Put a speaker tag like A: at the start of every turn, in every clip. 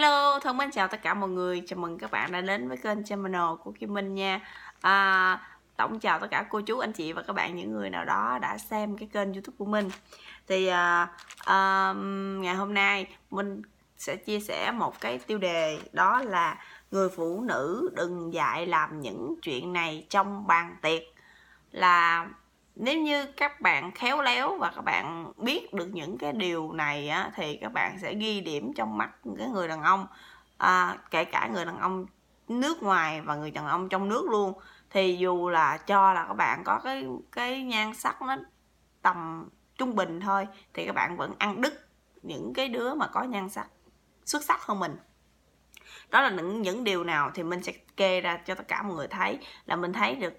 A: Hello, thân mến chào tất cả mọi người Chào mừng các bạn đã đến với kênh channel của Kim Minh nha à, Tổng chào tất cả cô chú, anh chị và các bạn những người nào đó đã xem cái kênh youtube của mình Thì à, à, ngày hôm nay mình sẽ chia sẻ một cái tiêu đề Đó là người phụ nữ đừng dạy làm những chuyện này trong bàn tiệc Là nếu như các bạn khéo léo và các bạn biết được những cái điều này á, thì các bạn sẽ ghi điểm trong mắt cái người đàn ông à, kể cả người đàn ông nước ngoài và người đàn ông trong nước luôn thì dù là cho là các bạn có cái cái nhan sắc nó tầm trung bình thôi thì các bạn vẫn ăn đứt những cái đứa mà có nhan sắc xuất sắc hơn mình đó là những những điều nào thì mình sẽ kê ra cho tất cả mọi người thấy là mình thấy được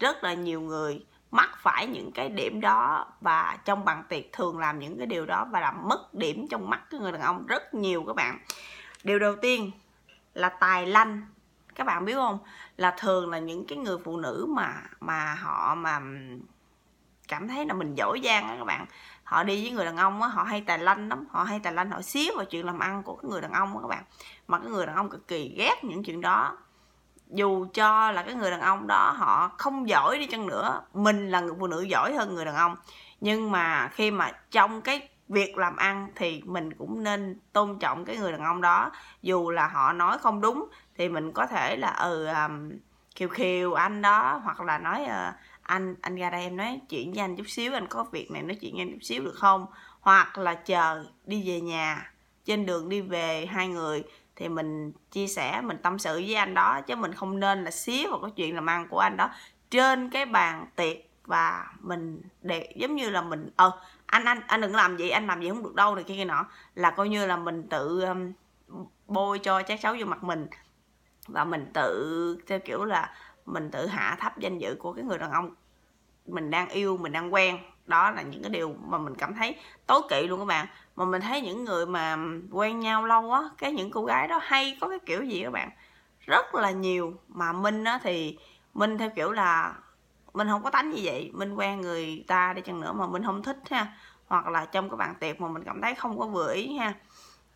A: rất là nhiều người mắc phải những cái điểm đó và trong bằng tiệc thường làm những cái điều đó và làm mất điểm trong mắt cái người đàn ông rất nhiều các bạn điều đầu tiên là tài lanh các bạn biết không là thường là những cái người phụ nữ mà mà họ mà cảm thấy là mình giỏi giang á các bạn họ đi với người đàn ông á họ hay tài lanh lắm họ hay tài lanh họ xía vào chuyện làm ăn của cái người đàn ông á các bạn mà cái người đàn ông cực kỳ ghét những chuyện đó dù cho là cái người đàn ông đó họ không giỏi đi chăng nữa mình là người phụ nữ giỏi hơn người đàn ông nhưng mà khi mà trong cái việc làm ăn thì mình cũng nên tôn trọng cái người đàn ông đó dù là họ nói không đúng thì mình có thể là ừ um, khiều khiều anh đó hoặc là nói uh, anh anh ra đây em nói chuyện với anh chút xíu anh có việc này nói chuyện với anh chút xíu được không hoặc là chờ đi về nhà trên đường đi về hai người thì mình chia sẻ mình tâm sự với anh đó chứ mình không nên là xíu vào cái chuyện làm ăn của anh đó trên cái bàn tiệc và mình để giống như là mình ờ anh anh anh đừng làm gì anh làm gì không được đâu này kia kia nọ là coi như là mình tự um, bôi cho trái xấu vô mặt mình và mình tự theo kiểu là mình tự hạ thấp danh dự của cái người đàn ông mình đang yêu mình đang quen đó là những cái điều mà mình cảm thấy tối kỵ luôn các bạn mà mình thấy những người mà quen nhau lâu á cái những cô gái đó hay có cái kiểu gì các bạn rất là nhiều mà minh á thì minh theo kiểu là mình không có tánh như vậy minh quen người ta đi chăng nữa mà mình không thích ha hoặc là trong cái bàn tiệc mà mình cảm thấy không có vừa ý ha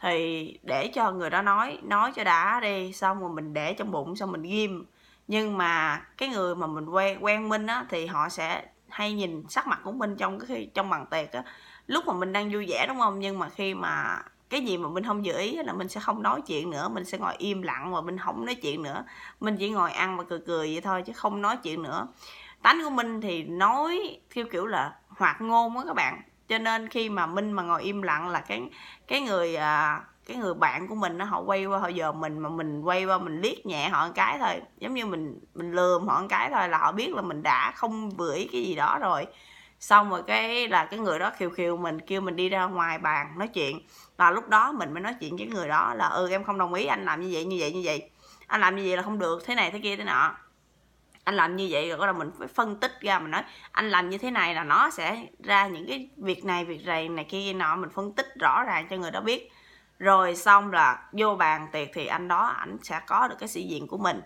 A: thì để cho người đó nói nói cho đã đi xong rồi mình để trong bụng xong mình ghim nhưng mà cái người mà mình quen quen minh á thì họ sẽ hay nhìn sắc mặt của minh trong cái khi trong bàn tiệc á lúc mà mình đang vui vẻ đúng không nhưng mà khi mà cái gì mà mình không giữ ý là mình sẽ không nói chuyện nữa mình sẽ ngồi im lặng và mình không nói chuyện nữa mình chỉ ngồi ăn và cười cười vậy thôi chứ không nói chuyện nữa tánh của minh thì nói theo kiểu là hoạt ngôn á các bạn cho nên khi mà minh mà ngồi im lặng là cái cái người à, cái người bạn của mình nó họ quay qua họ giờ mình mà mình quay qua mình liếc nhẹ họ một cái thôi giống như mình mình lườm họ một cái thôi là họ biết là mình đã không vừa ý cái gì đó rồi xong rồi cái là cái người đó khiều khiều mình kêu mình đi ra ngoài bàn nói chuyện và lúc đó mình mới nói chuyện với người đó là ừ em không đồng ý anh làm như vậy như vậy như vậy anh làm như vậy là không được thế này thế kia thế nọ anh làm như vậy rồi là mình phải phân tích ra mình nói anh làm như thế này là nó sẽ ra những cái việc này việc này này kia nọ mình phân tích rõ ràng cho người đó biết rồi xong là vô bàn tiệc thì anh đó ảnh sẽ có được cái sĩ diện của mình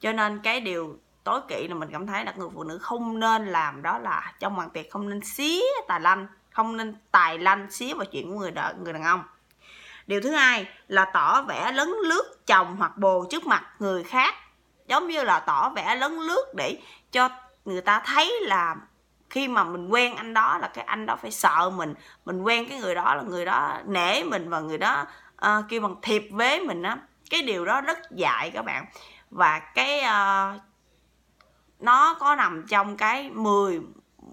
A: cho nên cái điều tối kỵ là mình cảm thấy là người phụ nữ không nên làm đó là trong bàn tiệc không nên xí tài lanh không nên tài lanh xí vào chuyện của người đợi người đàn ông điều thứ hai là tỏ vẻ lấn lướt chồng hoặc bồ trước mặt người khác giống như là tỏ vẻ lấn lướt để cho người ta thấy là khi mà mình quen anh đó là cái anh đó phải sợ mình mình quen cái người đó là người đó nể mình và người đó uh, kêu bằng thiệp với mình á cái điều đó rất dại các bạn và cái uh, nó có nằm trong cái 10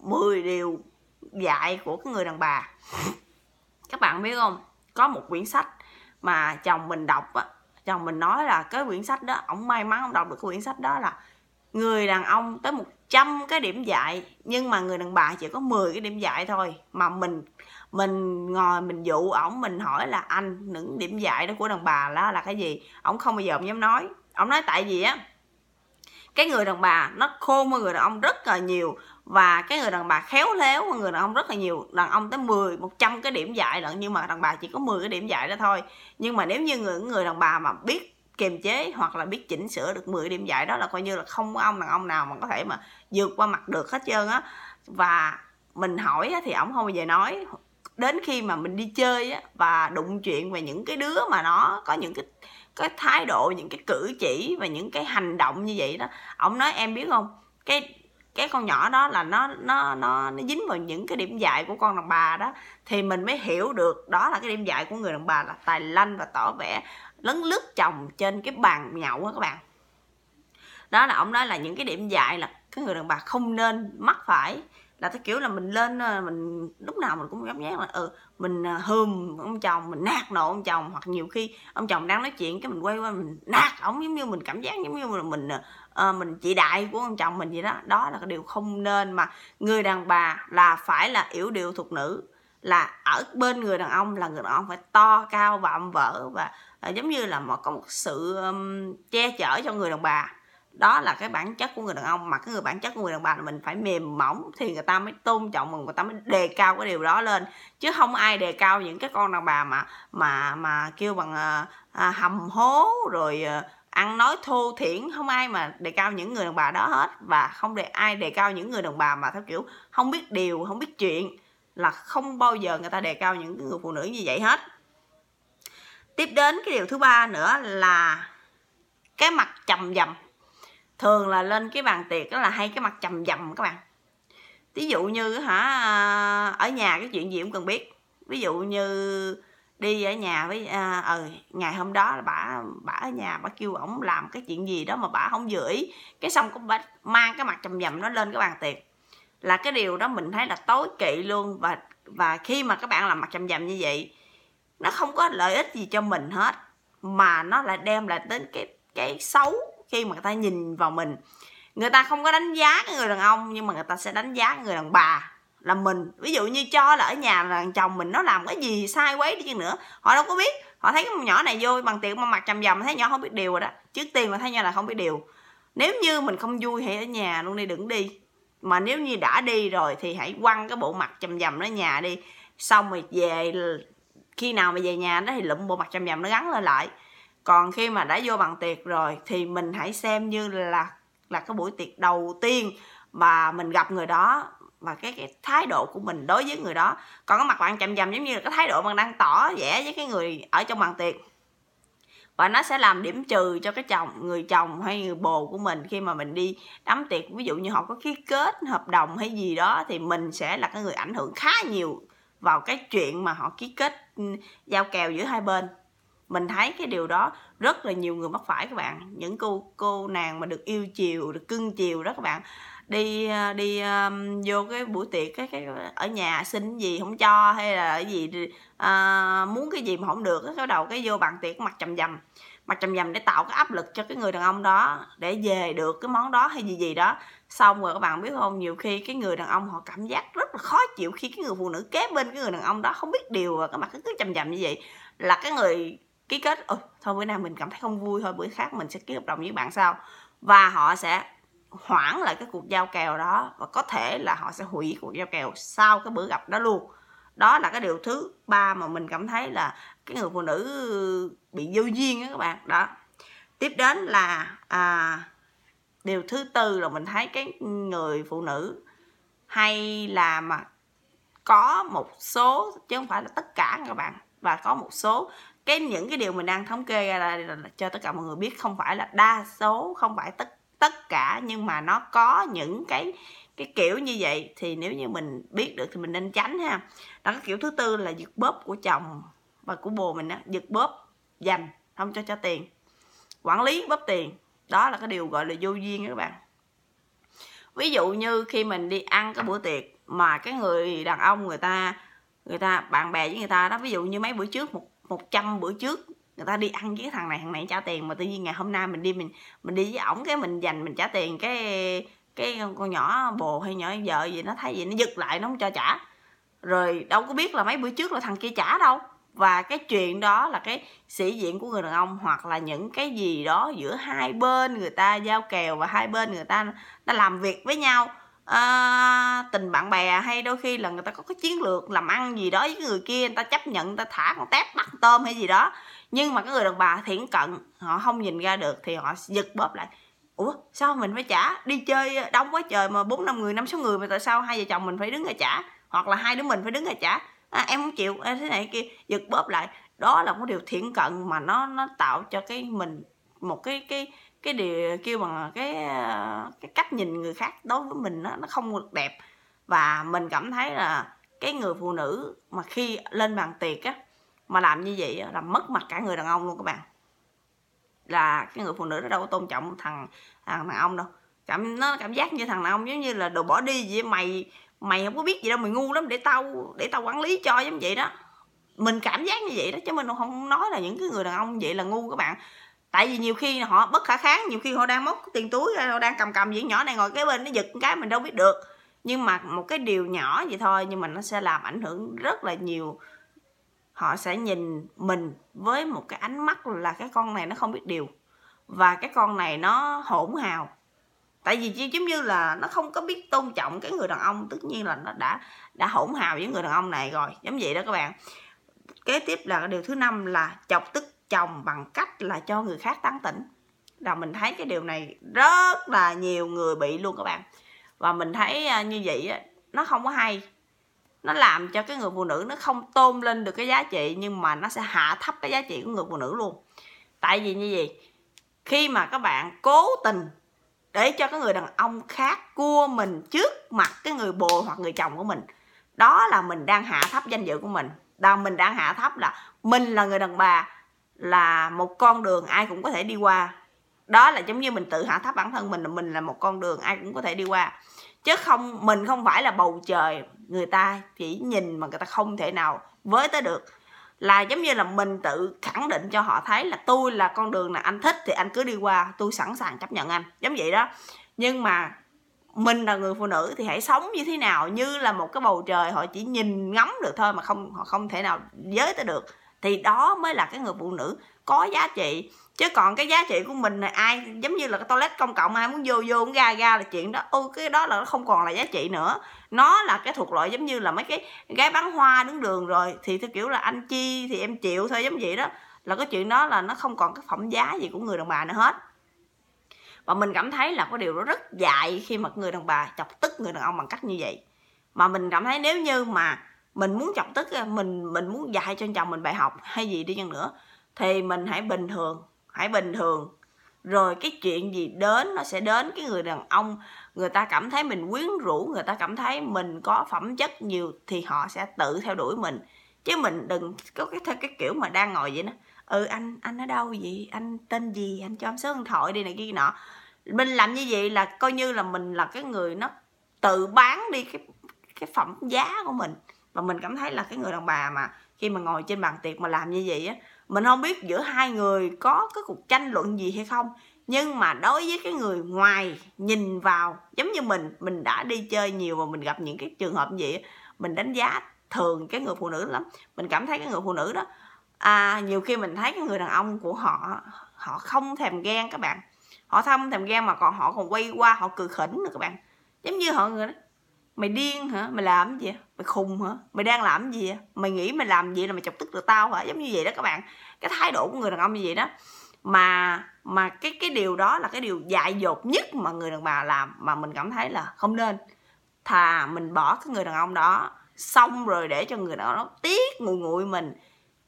A: 10 điều dạy của cái người đàn bà các bạn biết không có một quyển sách mà chồng mình đọc á chồng mình nói là cái quyển sách đó ổng may mắn ông đọc được cái quyển sách đó là người đàn ông tới 100 cái điểm dạy nhưng mà người đàn bà chỉ có 10 cái điểm dạy thôi mà mình mình ngồi mình dụ ổng mình hỏi là anh những điểm dạy đó của đàn bà đó là cái gì ổng không bao giờ dám nói ổng nói tại vì á cái người đàn bà nó khôn hơn người đàn ông rất là nhiều và cái người đàn bà khéo léo hơn người đàn ông rất là nhiều đàn ông tới 10 100 cái điểm dạy lận nhưng mà đàn bà chỉ có 10 cái điểm dạy đó thôi nhưng mà nếu như người người đàn bà mà biết kiềm chế hoặc là biết chỉnh sửa được 10 điểm dạy đó là coi như là không có ông đàn ông nào mà có thể mà vượt qua mặt được hết trơn á và mình hỏi thì ổng không bao giờ nói đến khi mà mình đi chơi á và đụng chuyện về những cái đứa mà nó có những cái cái thái độ những cái cử chỉ và những cái hành động như vậy đó ông nói em biết không cái cái con nhỏ đó là nó nó nó nó dính vào những cái điểm dạy của con đàn bà đó thì mình mới hiểu được đó là cái điểm dạy của người đàn bà là tài lanh và tỏ vẻ lấn lướt chồng trên cái bàn nhậu đó các bạn đó là ông nói là những cái điểm dạy là cái người đàn bà không nên mắc phải là cái kiểu là mình lên ờ, mình lúc nào mình cũng cảm giác là ừ mình ờ, hừm ông chồng mình nạt nộ ông chồng hoặc nhiều khi ông chồng đang nói chuyện cái mình quay qua mình nạt ổng giống như mình cảm giác giống như là mình uh, mình chị đại của ông chồng mình vậy đó đó là cái điều không nên mà người đàn bà là phải là yểu điệu thuộc nữ là ở bên người đàn ông là người đàn ông phải to cao vạm vỡ và uh, giống như là một có một sự um, che chở cho người đàn bà đó là cái bản chất của người đàn ông mà cái người bản chất của người đàn bà là mình phải mềm mỏng thì người ta mới tôn trọng mình người ta mới đề cao cái điều đó lên chứ không ai đề cao những cái con đàn bà mà mà mà kêu bằng ờ, à, hầm hố rồi à, ăn nói thô thiển không ai mà đề cao những người đàn bà đó hết và không để ai đề cao những người đàn bà mà theo kiểu không biết điều không biết chuyện là không bao giờ người ta đề cao những người phụ nữ như vậy hết tiếp đến cái điều thứ ba nữa là cái mặt chầm dầm thường là lên cái bàn tiệc đó là hay cái mặt chầm dầm các bạn ví dụ như hả ở nhà cái chuyện gì cũng cần biết ví dụ như đi ở nhà với à, ừ, ngày hôm đó là bà bà ở nhà bà kêu ổng làm cái chuyện gì đó mà bà không gửi cái xong cũng bà mang cái mặt trầm dầm nó lên cái bàn tiệc là cái điều đó mình thấy là tối kỵ luôn và và khi mà các bạn làm mặt trầm dầm như vậy nó không có lợi ích gì cho mình hết mà nó lại đem lại đến cái cái xấu khi mà người ta nhìn vào mình người ta không có đánh giá cái người đàn ông nhưng mà người ta sẽ đánh giá người đàn bà là mình ví dụ như cho là ở nhà là chồng mình nó làm cái gì sai quấy đi chứ nữa họ đâu có biết họ thấy cái nhỏ này vô bằng tiền mà mặt chầm dầm thấy nhỏ không biết điều rồi đó trước tiên mà thấy nhỏ là không biết điều nếu như mình không vui hãy ở nhà luôn đi đừng đi mà nếu như đã đi rồi thì hãy quăng cái bộ mặt chầm dầm nó nhà đi xong rồi về khi nào mà về nhà đó thì lụm bộ mặt chầm dầm nó gắn lên lại còn khi mà đã vô bằng tiệc rồi thì mình hãy xem như là là cái buổi tiệc đầu tiên mà mình gặp người đó và cái, cái thái độ của mình đối với người đó còn cái mặt bạn chậm chậm giống như là cái thái độ bạn đang tỏ vẻ với cái người ở trong bàn tiệc và nó sẽ làm điểm trừ cho cái chồng người chồng hay người bồ của mình khi mà mình đi đám tiệc ví dụ như họ có ký kết hợp đồng hay gì đó thì mình sẽ là cái người ảnh hưởng khá nhiều vào cái chuyện mà họ ký kết ừ, giao kèo giữa hai bên mình thấy cái điều đó rất là nhiều người mắc phải các bạn những cô cô nàng mà được yêu chiều được cưng chiều đó các bạn đi ờ, đi um, vô cái buổi tiệc cái cái ở nhà xin gì không cho hay là cái gì uh, muốn cái gì mà không được cái đầu cái vô bàn tiệc mặt chầm dầm mặt chầm dầm để tạo cái áp lực cho cái người đàn ông đó để về được cái món đó hay gì gì đó xong rồi các bạn biết không nhiều khi cái người đàn ông họ cảm giác rất là khó chịu khi cái người phụ nữ kế bên cái người đàn ông đó không biết điều và cái mặt cứ cứ chầm dầm như vậy là cái người ký kết ừ, thôi bữa nay mình cảm thấy không vui thôi bữa khác mình sẽ ký hợp đồng với bạn sau và họ sẽ hoãn lại cái cuộc giao kèo đó và có thể là họ sẽ hủy cuộc giao kèo sau cái bữa gặp đó luôn đó là cái điều thứ ba mà mình cảm thấy là cái người phụ nữ bị vô duyên á các bạn đó tiếp đến là à, điều thứ tư là mình thấy cái người phụ nữ hay là mà có một số chứ không phải là tất cả các bạn và có một số cái những cái điều mình đang thống kê ra là, là, là cho tất cả mọi người biết không phải là đa số không phải tất tất cả nhưng mà nó có những cái cái kiểu như vậy thì nếu như mình biết được thì mình nên tránh ha đó cái kiểu thứ tư là giật bóp của chồng và của bồ mình á giật bóp dành không cho cho tiền quản lý bóp tiền đó là cái điều gọi là vô duyên các bạn ví dụ như khi mình đi ăn cái bữa tiệc mà cái người đàn ông người ta người ta bạn bè với người ta đó ví dụ như mấy bữa trước một 100 bữa trước người ta đi ăn với cái thằng này thằng này trả tiền mà tự nhiên ngày hôm nay mình đi mình mình đi với ổng cái mình dành mình trả tiền cái cái con nhỏ bồ hay nhỏ vợ gì nó thấy gì nó giật lại nó không cho trả rồi đâu có biết là mấy bữa trước là thằng kia trả đâu và cái chuyện đó là cái sĩ diện của người đàn ông hoặc là những cái gì đó giữa hai bên người ta giao kèo và hai bên người ta đã làm việc với nhau à, tình bạn bè hay đôi khi là người ta có cái chiến lược làm ăn gì đó với người kia người ta chấp nhận người ta thả con tép bắt tôm hay gì đó nhưng mà cái người đàn bà thiển cận họ không nhìn ra được thì họ giật bóp lại ủa sao mình phải trả đi chơi đông quá trời mà bốn năm người năm sáu người mà tại sao hai vợ chồng mình phải đứng ra trả hoặc là hai đứa mình phải đứng ra trả à, em không chịu em à, thế này kia giật bóp lại đó là một điều thiện cận mà nó nó tạo cho cái mình một cái cái cái điều kêu bằng cái ờ, cái cách nhìn người khác đối với mình đó, nó không được đẹp và mình cảm thấy là cái người phụ nữ mà khi lên bàn tiệc á mà làm như vậy là mất mặt cả người đàn ông luôn các bạn là cái người phụ nữ nó đâu có tôn trọng thằng thằng đàn ông đâu cảm nó cảm giác như thằng đàn ông giống như là đồ bỏ đi vậy mày mày không có biết gì đâu mày ngu lắm để tao để tao quản lý cho giống vậy đó mình cảm giác như vậy đó chứ mình không nói là những cái người đàn ông vậy là ngu các bạn tại vì nhiều khi họ bất khả kháng nhiều khi họ đang móc tiền túi họ đang cầm cầm gì nhỏ này ngồi kế bên nó giật cái mình đâu biết được nhưng mà một cái điều nhỏ vậy thôi nhưng mà nó sẽ làm ảnh hưởng rất là nhiều họ sẽ nhìn mình với một cái ánh mắt là cái con này nó không biết điều và cái con này nó hỗn hào tại vì giống như là nó không có biết tôn trọng cái người đàn ông tất nhiên là nó đã đã hỗn hào với người đàn ông này rồi giống vậy đó các bạn kế tiếp là điều thứ năm là chọc tức chồng bằng cách là cho người khác tán tỉnh là mình thấy cái điều này rất là nhiều người bị luôn các bạn và mình thấy à, như vậy nó không có hay nó làm cho cái người phụ nữ nó không tôn lên được cái giá trị nhưng mà nó sẽ hạ thấp cái giá trị của người phụ nữ luôn tại vì như vậy khi mà các bạn cố tình để cho cái người đàn ông khác cua mình trước mặt cái người bồ hoặc người chồng của mình đó là mình đang hạ thấp danh dự của mình là mình đang hạ thấp là mình là người đàn bà là một con đường ai cũng có thể đi qua đó là giống như mình tự hạ thấp bản thân mình là mình là một con đường ai cũng có thể đi qua chứ không mình không phải là bầu trời người ta chỉ nhìn mà người ta không thể nào với tới được là giống như là mình tự khẳng định cho họ thấy là tôi là con đường nào anh thích thì anh cứ đi qua tôi sẵn sàng chấp nhận anh giống vậy đó nhưng mà mình là người phụ nữ thì hãy sống như thế nào như là một cái bầu trời họ chỉ nhìn ngắm được thôi mà không họ không thể nào giới tới được thì đó mới là cái người phụ nữ có giá trị chứ còn cái giá trị của mình là ai giống như là cái toilet công cộng ai muốn vô vô cũng ra ra là chuyện đó ô ừ, cái đó là nó không còn là giá trị nữa nó là cái thuộc loại giống như là mấy cái gái bán hoa đứng đường rồi thì theo kiểu là anh chi thì em chịu thôi giống vậy đó là cái chuyện đó là nó không còn cái phẩm giá gì của người đàn bà nữa hết và mình cảm thấy là có điều đó rất dại khi mà người đàn bà chọc tức người đàn ông bằng cách như vậy mà mình cảm thấy nếu như mà mình muốn chọc tức mình mình muốn dạy cho chồng mình bài học hay gì đi chăng nữa thì mình hãy bình thường hãy bình thường rồi cái chuyện gì đến nó sẽ đến cái người đàn ông người ta cảm thấy mình quyến rũ người ta cảm thấy mình có phẩm chất nhiều thì họ sẽ tự theo đuổi mình chứ mình đừng có cái theo cái kiểu mà đang ngồi vậy đó ừ anh anh ở đâu vậy anh tên gì anh cho em số điện thoại đi này kia nọ mình làm như vậy là coi như là mình là cái người nó tự bán đi cái cái phẩm giá của mình và mình cảm thấy là cái người đàn bà mà khi mà ngồi trên bàn tiệc mà làm như vậy á mình không biết giữa hai người có cái cuộc tranh luận gì hay không nhưng mà đối với cái người ngoài nhìn vào giống như mình mình đã đi chơi nhiều và mình gặp những cái trường hợp gì mình đánh giá thường cái người phụ nữ lắm mình cảm thấy cái người phụ nữ đó à, nhiều khi mình thấy cái người đàn ông của họ họ không thèm ghen các bạn họ không thèm ghen mà còn họ còn quay qua họ cười khỉnh nữa các bạn giống như họ người đó mày điên hả mày làm gì mày khùng hả mày đang làm gì mày nghĩ mày làm gì là mày chọc tức được tao hả giống như vậy đó các bạn cái thái độ của người đàn ông như vậy đó mà mà cái cái điều đó là cái điều dại dột nhất mà người đàn bà làm mà mình cảm thấy là không nên thà mình bỏ cái người đàn ông đó xong rồi để cho người đàn ông đó tiếc nguội nguội mình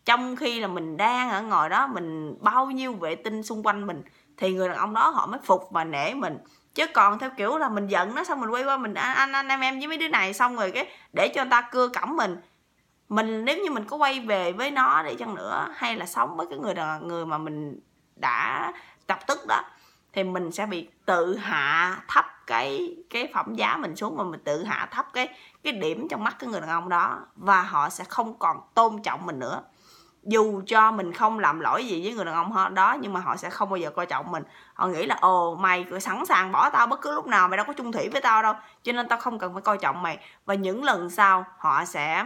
A: trong khi là mình đang ở ngồi đó mình bao nhiêu vệ tinh xung quanh mình thì người đàn ông đó họ mới phục và nể mình chứ còn theo kiểu là mình giận nó xong mình quay qua mình anh anh, anh em em với mấy đứa này xong rồi cái để cho người ta cưa cẩm mình mình nếu như mình có quay về với nó để chăng nữa hay là sống với cái người đò, người mà mình đã tập tức đó thì mình sẽ bị tự hạ thấp cái cái phẩm giá mình xuống mà mình tự hạ thấp cái cái điểm trong mắt cái người đàn ông đó và họ sẽ không còn tôn trọng mình nữa dù cho mình không làm lỗi gì với người đàn ông đó nhưng mà họ sẽ không bao giờ coi trọng mình họ nghĩ là ồ mày cứ sẵn sàng bỏ tao bất cứ lúc nào mày đâu có chung thủy với tao đâu cho nên tao không cần phải coi trọng mày và những lần sau họ sẽ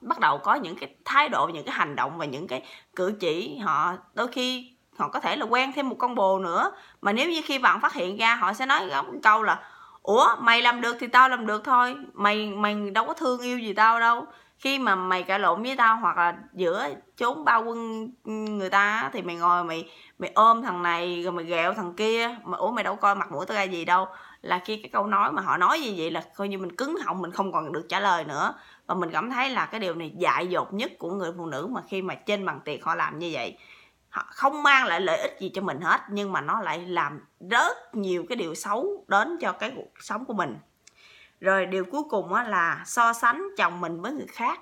A: bắt đầu có những cái thái độ những cái hành động và những cái cử chỉ họ đôi khi họ có thể là quen thêm một con bồ nữa mà nếu như khi bạn phát hiện ra họ sẽ nói câu là ủa mày làm được thì tao làm được thôi mày mày đâu có thương yêu gì tao đâu khi mà mày cãi lộn với tao hoặc là giữa chốn bao quân ừ, người ta thì mày ngồi mày mày ôm thằng này rồi mày ghẹo thằng kia mà ủa mày đâu coi mặt mũi tao ra gì đâu là khi cái câu nói mà họ nói gì vậy là coi như mình cứng họng mình không còn được trả lời nữa và mình cảm thấy là cái điều này dại dột nhất của người phụ nữ mà khi mà trên bàn tiệc họ làm như vậy họ không mang lại lợi ích gì cho mình hết nhưng mà nó lại làm rất nhiều cái điều xấu đến cho cái cuộc sống của mình rồi điều cuối cùng á là so sánh chồng mình với người khác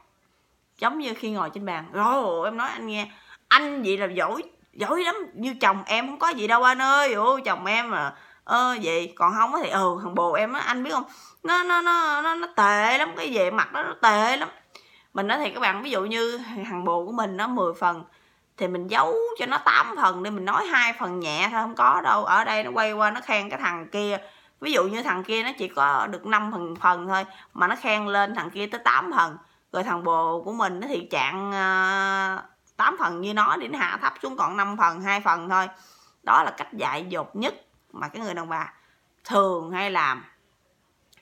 A: giống như khi ngồi trên bàn rồi em nói anh nghe anh vậy là giỏi giỏi lắm như chồng em không có gì đâu anh ơi ôi chồng em mà ơ ờ, vậy còn không thì ừ thằng bồ em á anh biết không nó nó nó nó, nó tệ lắm cái về mặt đó nó tệ lắm mình nói thì các bạn ví dụ như thằng bồ của mình nó 10 phần thì mình giấu cho nó 8 phần để mình nói hai phần nhẹ thôi không có đâu ở đây nó quay qua nó khen cái thằng kia ví dụ như thằng kia nó chỉ có được 5 phần phần thôi mà nó khen lên thằng kia tới 8 phần rồi thằng bồ của mình nó thì trạng uh, 8 phần như nó đến hạ thấp xuống còn 5 phần hai phần thôi đó là cách dạy dột nhất mà cái người đàn bà thường hay làm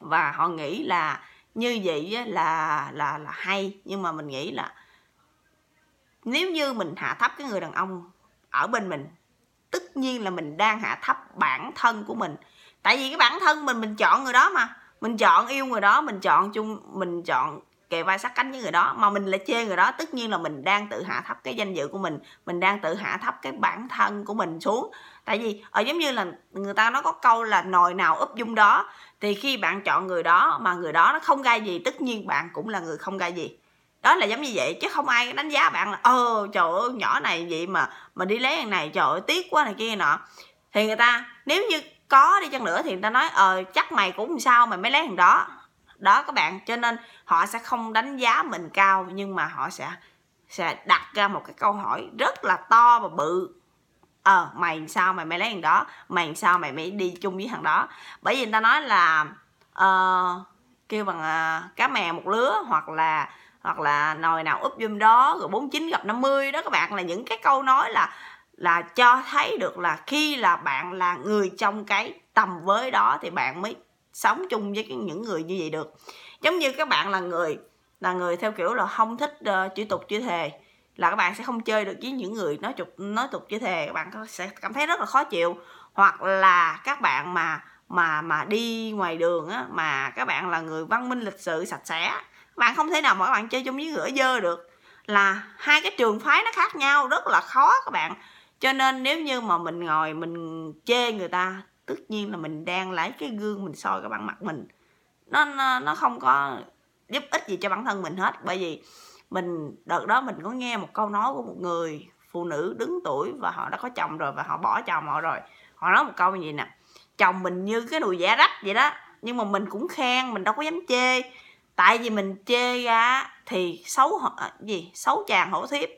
A: và họ nghĩ là như vậy là là là hay nhưng mà mình nghĩ là nếu như mình hạ thấp cái người đàn ông ở bên mình tất nhiên là mình đang hạ thấp bản thân của mình tại vì cái bản thân mình mình chọn người đó mà mình chọn yêu người đó mình chọn chung mình chọn kề vai sát cánh với người đó mà mình lại chê người đó tất nhiên là mình đang tự hạ thấp cái danh dự của mình mình đang tự hạ thấp cái bản thân của mình xuống tại vì ở ờ, giống như là người ta nó có câu là nồi nào úp dung đó thì khi bạn chọn người đó mà người đó nó không gai gì tất nhiên bạn cũng là người không gai gì đó là giống như vậy chứ không ai đánh giá bạn là ơ trời ơi nhỏ này vậy mà mà đi lấy thằng này trời ơi tiếc quá này kia nọ thì người ta nếu như có đi chăng nữa thì người ta nói ờ chắc mày cũng sao mày mới lấy thằng đó đó các bạn cho nên họ sẽ không đánh giá mình cao nhưng mà họ sẽ sẽ đặt ra một cái câu hỏi rất là to và bự ờ mày sao mày mới lấy thằng đó mày sao mày mới đi chung với thằng đó bởi vì người ta nói là uh, kêu bằng uh, cá mè một lứa hoặc là hoặc là nồi nào úp dùm đó rồi 49 gặp 50 đó các bạn là những cái câu nói là là cho thấy được là khi là bạn là người trong cái tầm với đó thì bạn mới sống chung với những người như vậy được giống như các bạn là người là người theo kiểu là không thích uh, ờ, chữ tục chữ thề là các bạn sẽ không chơi được với những người nói tục nói tục chữ thề các bạn sẽ cảm thấy rất là khó chịu hoặc là các bạn mà mà mà đi ngoài đường á mà các bạn là người văn minh lịch sự sạch sẽ các bạn không thể nào mà các bạn chơi chung với người dơ được là hai cái trường phái nó khác nhau rất là khó các bạn cho nên nếu như mà mình ngồi mình chê người ta tất nhiên là mình đang lấy cái gương mình soi cái bản mặt mình nó nó, nó không có giúp ích gì cho bản thân mình hết bởi vì mình đợt đó mình có nghe một câu nói của một người phụ nữ đứng tuổi và họ đã có chồng rồi và họ bỏ chồng họ rồi họ nói một câu như vậy nè chồng mình như cái đùi giả rách vậy đó nhưng mà mình cũng khen mình đâu có dám chê tại vì mình chê ra thì xấu à, gì xấu chàng hổ thiếp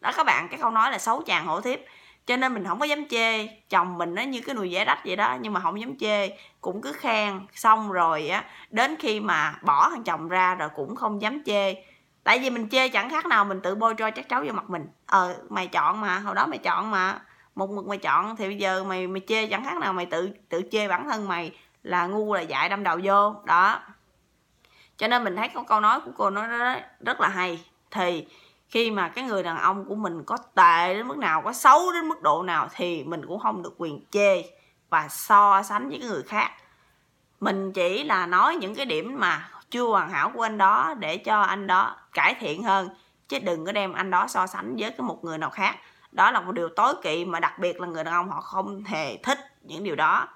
A: đó các bạn cái câu nói là xấu chàng hổ thiếp cho nên mình không có dám chê chồng mình nó như cái nùi dẻ rách vậy đó nhưng mà không dám chê cũng cứ khen xong rồi á đến khi mà bỏ thằng chồng ra rồi cũng không dám chê tại vì mình chê chẳng khác nào mình tự bôi trôi chắc cháu vào mặt mình ờ mày chọn mà hồi đó mày chọn mà một mực mày chọn thì bây giờ mày mày chê chẳng khác nào mày tự tự chê bản thân mày là ngu là dại đâm đầu vô đó cho nên mình thấy có câu nói của cô nó rất là hay thì khi mà cái người đàn ông của mình có tệ đến mức nào có xấu đến mức độ nào thì mình cũng không được quyền chê và so sánh với người khác mình chỉ là nói những cái điểm mà chưa hoàn hảo của anh đó để cho anh đó cải thiện hơn chứ đừng có đem anh đó so sánh với cái một người nào khác đó là một điều tối kỵ mà đặc biệt là người đàn ông họ không hề thích những điều đó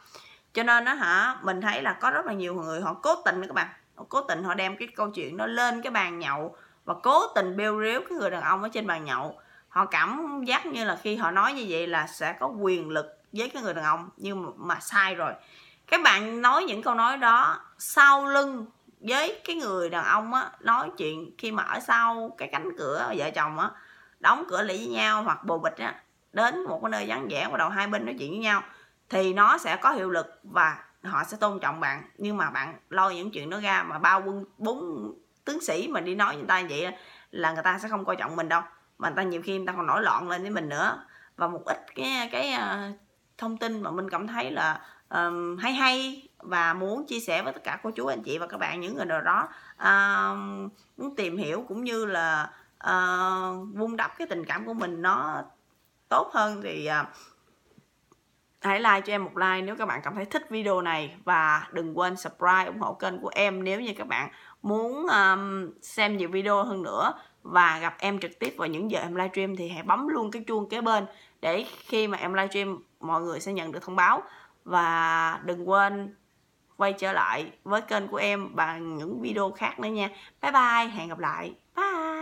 A: cho nên nó hả mình thấy là có rất là nhiều người họ cố tình đó các bạn cố tình họ đem cái câu chuyện đó lên cái bàn nhậu và cố tình bêu riếu cái người đàn ông ở trên bàn nhậu họ cảm giác như là khi họ nói như vậy là sẽ có quyền lực với cái người đàn ông nhưng mà, sai rồi các bạn nói những câu nói đó sau lưng với cái người đàn ông á nói chuyện khi mà ở sau cái cánh cửa vợ chồng á đóng cửa lại với nhau hoặc bồ bịch á đến một cái nơi vắng vẻ và đầu hai bên nói chuyện với nhau thì nó sẽ có hiệu lực và họ sẽ tôn trọng bạn nhưng mà bạn lo những chuyện đó ra mà bao quân bốn tướng sĩ mà đi nói người ta vậy là người ta sẽ không coi trọng mình đâu mà người ta nhiều khi người ta còn nổi loạn lên với mình nữa và một ít cái cái ờ, thông tin mà mình cảm thấy là um, hay hay và muốn chia sẻ với tất cả cô chú anh chị và các bạn những người nào đó um, muốn tìm hiểu cũng như là uh, vun đắp cái tình cảm của mình nó tốt hơn thì uh, hãy like cho em một like nếu các bạn cảm thấy thích video này và đừng quên subscribe ủng hộ kênh của em nếu như các bạn muốn um, xem nhiều video hơn nữa và gặp em trực tiếp vào những giờ em livestream thì hãy bấm luôn cái chuông kế bên để khi mà em livestream mọi người sẽ nhận được thông báo và đừng quên quay trở lại với kênh của em bằng những video khác nữa nha. Bye bye, hẹn gặp lại. Bye.